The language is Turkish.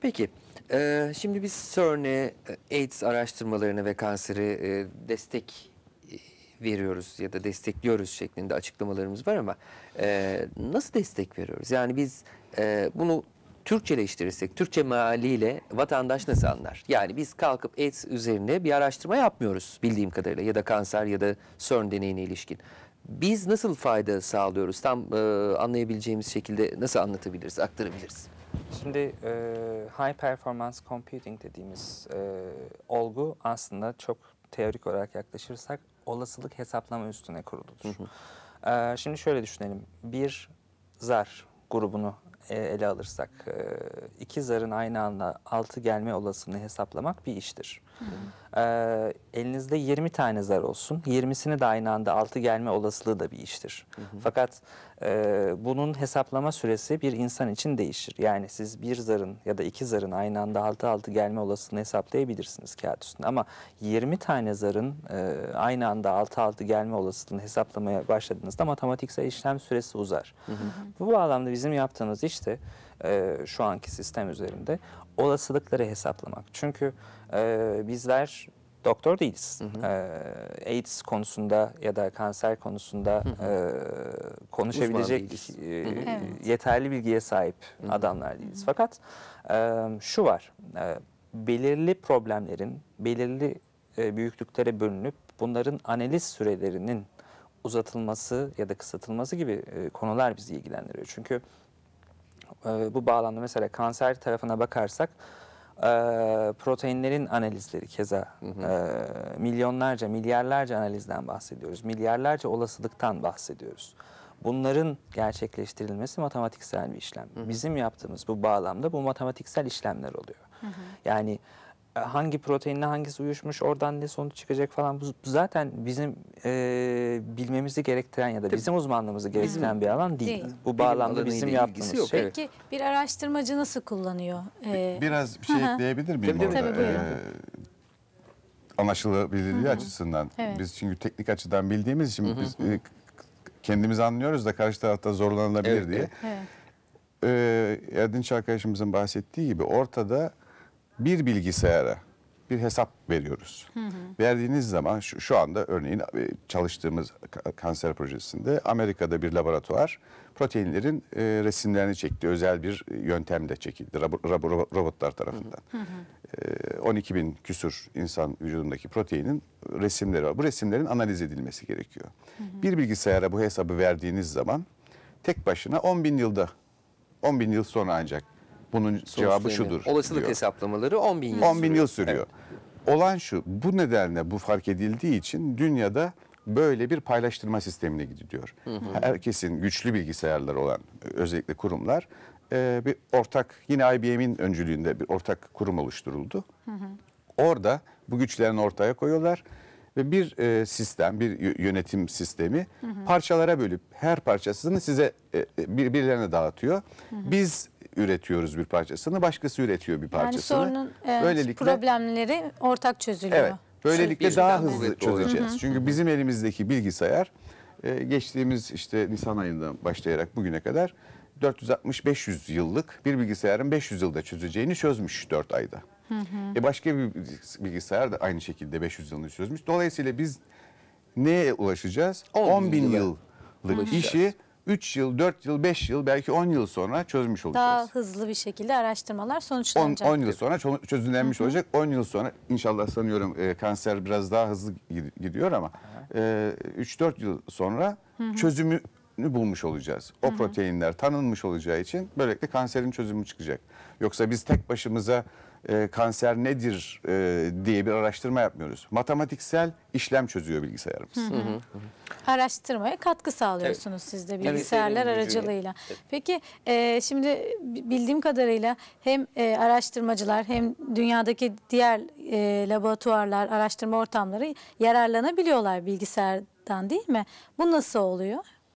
Peki. Ee, şimdi biz CERN'e AIDS araştırmalarını ve kanseri e, destek veriyoruz ya da destekliyoruz şeklinde açıklamalarımız var ama e, nasıl destek veriyoruz? Yani biz e, bunu Türkçeleştirirsek, Türkçe maliyle vatandaş nasıl anlar? Yani biz kalkıp AIDS üzerine bir araştırma yapmıyoruz bildiğim kadarıyla ya da kanser ya da CERN deneyine ilişkin. Biz nasıl fayda sağlıyoruz? Tam e, anlayabileceğimiz şekilde nasıl anlatabiliriz, aktarabiliriz? Şimdi e, high performance computing dediğimiz e, olgu aslında çok teorik olarak yaklaşırsak olasılık hesaplama üstüne kuruludur. Hı hı. E, şimdi şöyle düşünelim. Bir zar grubunu e, ele alırsak e, iki zarın aynı anda altı gelme olasılığını hesaplamak bir iştir. Hı. E, elinizde 20 tane zar olsun. 20'sini de aynı anda altı gelme olasılığı da bir iştir. Hı hı. Fakat bunun hesaplama süresi bir insan için değişir. Yani siz bir zarın ya da iki zarın aynı anda altı altı gelme olasılığını hesaplayabilirsiniz kağıt üstünde. Ama 20 tane zarın aynı anda altı altı gelme olasılığını hesaplamaya başladığınızda matematiksel işlem süresi uzar. Hı hı. Bu bağlamda bizim yaptığımız iş süreç e, şu anki sistem üzerinde olasılıkları hesaplamak. Çünkü e, bizler doktor değiliz. Hı hı. E, AIDS konusunda ya da kanser konusunda hı hı. E, konuşabilecek e, evet. yeterli bilgiye sahip hı hı. adamlar değiliz. Hı hı. Fakat e, şu var, e, belirli problemlerin belirli e, büyüklüklere bölünüp bunların analiz sürelerinin uzatılması ya da kısaltılması gibi e, konular bizi ilgilendiriyor. Çünkü ee, bu bağlamda mesela kanser tarafına bakarsak e, proteinlerin analizleri keza e, milyonlarca, milyarlarca analizden bahsediyoruz. Milyarlarca olasılıktan bahsediyoruz. Bunların gerçekleştirilmesi matematiksel bir işlem. Bizim yaptığımız bu bağlamda bu matematiksel işlemler oluyor. Hı hı. Yani e, hangi proteinle hangisi uyuşmuş oradan ne sonuç çıkacak falan bu zaten bizim e, bilmemizi gerektiren ya da bizim uzmanlığımızı gerektiren bir alan değil. değil. Bu bağlamda bizim yaptığımız yok. şey. Peki bir araştırmacı nasıl kullanıyor? Ee, Biraz bir şey hı. ekleyebilir miyim Tabii, orada? Tabii, ee, anlaşılabilirliği Hı-hı. açısından. Evet. Biz çünkü teknik açıdan bildiğimiz için Hı-hı. biz e, kendimizi anlıyoruz da karşı tarafta zorlanılabilir evet, diye. Evet. Ee, Erdinç arkadaşımızın bahsettiği gibi ortada bir bilgisayara bir hesap veriyoruz. Hı hı. Verdiğiniz zaman şu, şu anda örneğin e, çalıştığımız kanser projesinde Amerika'da bir laboratuvar proteinlerin e, resimlerini çekti. Özel bir e, yöntemle çekildi robotlar tarafından. Hı hı. E, 12 bin küsur insan vücudundaki proteinin resimleri var. Bu resimlerin analiz edilmesi gerekiyor. Hı hı. Bir bilgisayara bu hesabı verdiğiniz zaman tek başına 10 bin yılda, 10 bin yıl sonra ancak bunun cevabı şudur. Olasılık diyor. hesaplamaları 10 bin yıl 10 bin sürüyor. yıl sürüyor. Evet. Olan şu, bu nedenle bu fark edildiği için dünyada böyle bir paylaştırma sistemine gidiyor. Hı hı. Herkesin güçlü bilgisayarları olan özellikle kurumlar e, bir ortak yine IBM'in öncülüğünde bir ortak kurum oluşturuldu. Hı hı. Orada bu güçlerini ortaya koyuyorlar ve bir e, sistem, bir yönetim sistemi hı hı. parçalara bölüp her parçasını size e, e birbirlerine dağıtıyor. Hı hı. Biz üretiyoruz bir parçasını, başkası üretiyor bir parçasını. Yani sorunun evet, böylelikle, problemleri ortak çözülüyor. Evet, böylelikle daha hızlı çözeceğiz. Hı hı. Çünkü bizim elimizdeki bilgisayar e, geçtiğimiz işte Nisan ayından başlayarak bugüne kadar 460-500 yıllık bir bilgisayarın 500 yılda çözeceğini çözmüş 4 ayda. Hı hı. E başka bir bilgisayar da aynı şekilde 500 yılını çözmüş. Dolayısıyla biz neye ulaşacağız? 10, bin, bin yıllık hı hı. işi 3 yıl, 4 yıl, 5 yıl belki 10 yıl sonra çözmüş olacağız. Daha hızlı bir şekilde araştırmalar sonuçlanacak. 10 yıl sonra çözümlenmiş Hı -hı. olacak. 10 yıl sonra inşallah sanıyorum e, kanser biraz daha hızlı gidiyor ama e, 3-4 yıl sonra Hı -hı. çözümü bulmuş olacağız. O Hı -hı. proteinler tanınmış olacağı için böylelikle kanserin çözümü çıkacak. Yoksa biz tek başımıza e, kanser nedir e, diye bir araştırma yapmıyoruz. Matematiksel işlem çözüyor bilgisayarımız. Hı hı. Hı hı. Araştırmaya katkı sağlıyorsunuz evet. siz de bilgisayarlar evet, aracılığıyla. Evet. Peki e, şimdi bildiğim kadarıyla hem e, araştırmacılar hem dünyadaki diğer e, laboratuvarlar, araştırma ortamları yararlanabiliyorlar bilgisayardan değil mi? Bu nasıl oluyor?